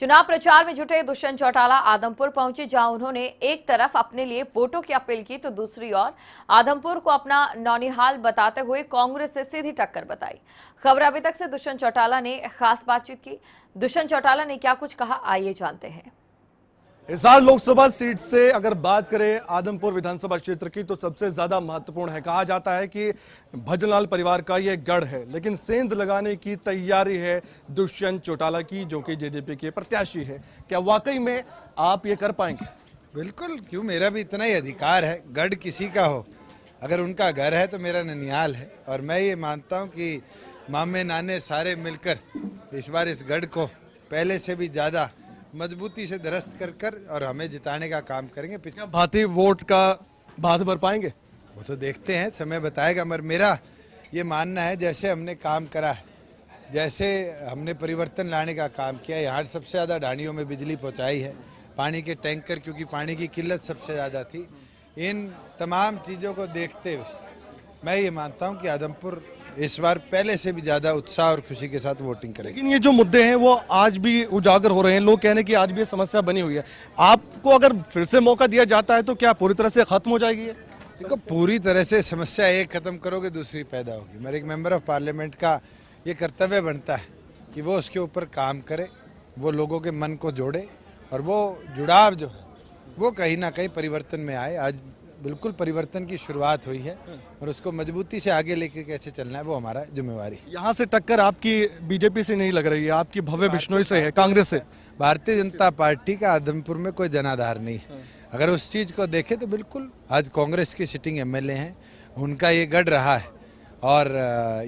चुनाव प्रचार में जुटे दुष्यंत चौटाला आदमपुर पहुंचे जहां उन्होंने एक तरफ अपने लिए वोटों की अपील की तो दूसरी ओर आदमपुर को अपना नौनिहाल बताते हुए कांग्रेस से सीधी टक्कर बताई खबर अभी तक से दुष्यंत चौटाला ने खास बातचीत की दुष्यंत चौटाला ने क्या कुछ कहा आइए जानते हैं हिसार लोकसभा सीट से अगर बात करें आदमपुर विधानसभा क्षेत्र की तो सबसे ज्यादा महत्वपूर्ण है कहा जाता है कि भजनलाल परिवार का यह गढ़ है लेकिन सेंध लगाने की तैयारी है दुष्यंत चौटाला की जो कि जेजेपी के प्रत्याशी है क्या वाकई में आप ये कर पाएंगे बिल्कुल क्यों मेरा भी इतना ही अधिकार है गढ़ किसी का हो अगर उनका घर है तो मेरा ननिहाल है और मैं ये मानता हूँ कि मामे नाने सारे मिलकर इस बार इस गढ़ को पहले से भी ज़्यादा मजबूती से दरस्त कर कर और हमें जिताने का काम करेंगे क्या भांति वोट का बात भर पाएंगे वो तो देखते हैं समय बताएगा मगर मेरा ये मानना है जैसे हमने काम करा है जैसे हमने परिवर्तन लाने का काम किया यहाँ सबसे ज़्यादा ढाणियों में बिजली पहुँचाई है पानी के टैंकर क्योंकि पानी की किल्लत सबसे ज़्यादा थी इन तमाम चीज़ों को देखते हुए मैं ये मानता हूँ कि आदमपुर इस बार पहले से भी ज़्यादा उत्साह और खुशी के साथ वोटिंग करेंगे लेकिन ये जो मुद्दे हैं वो आज भी उजागर हो रहे हैं लोग कह रहे हैं कि आज भी ये समस्या बनी हुई है आपको अगर फिर से मौका दिया जाता है तो क्या पूरी तरह से ख़त्म हो जाएगी देखो पूरी तरह से समस्या एक ख़त्म करोगे दूसरी पैदा होगी मेरे एक मेम्बर ऑफ पार्लियामेंट का ये कर्तव्य बनता है कि वो उसके ऊपर काम करे वो लोगों के मन को जोड़े और वो जुड़ाव जो है वो कहीं ना कहीं परिवर्तन में आए आज बिल्कुल परिवर्तन की शुरुआत हुई है हाँ। और उसको मजबूती से आगे लेके कैसे चलना है वो हमारा जिम्मेवारी यहाँ से टक्कर आपकी बीजेपी से नहीं लग रही है आपकी भव्य बिश्नोई से है कांग्रेस से भारतीय जनता पार्टी का आदमपुर में कोई जनाधार नहीं है हाँ। अगर उस चीज़ को देखें तो बिल्कुल आज कांग्रेस के सिटिंग एमएलए हैं उनका ये गढ़ रहा है और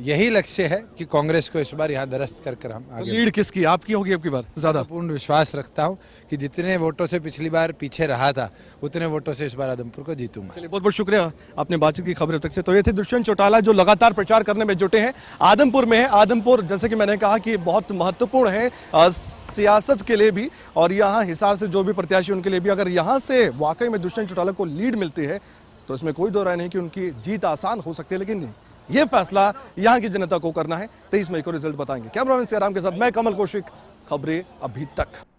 यही लक्ष्य है कि कांग्रेस को इस बार यहाँ दरस्त कर कर हम तो आगे लीड किसकी आपकी होगी आपकी बार ज़्यादा पूर्ण विश्वास रखता हूँ कि जितने वोटों से पिछली बार पीछे रहा था उतने वोटों से इस बार आदमपुर को जीतूंगा बहुत बहुत शुक्रिया आपने बातचीत की खबरें तक से तो ये थे दुष्यंत चौटाला जो लगातार प्रचार करने में जुटे हैं आदमपुर में है आदमपुर जैसे कि मैंने कहा कि बहुत महत्वपूर्ण है सियासत के लिए भी और यहाँ हिसार से जो भी प्रत्याशी उनके लिए भी अगर यहाँ से वाकई में दुष्यंत चौटाला को लीड मिलती है तो इसमें कोई दो राय नहीं कि उनकी जीत आसान हो सकती है लेकिन ये फैसला यहाँ की जनता को करना है तेईस मई को रिजल्ट बताएंगे कैमरा मैन सियाराम के साथ मैं कमल कौशिक खबरें अभी तक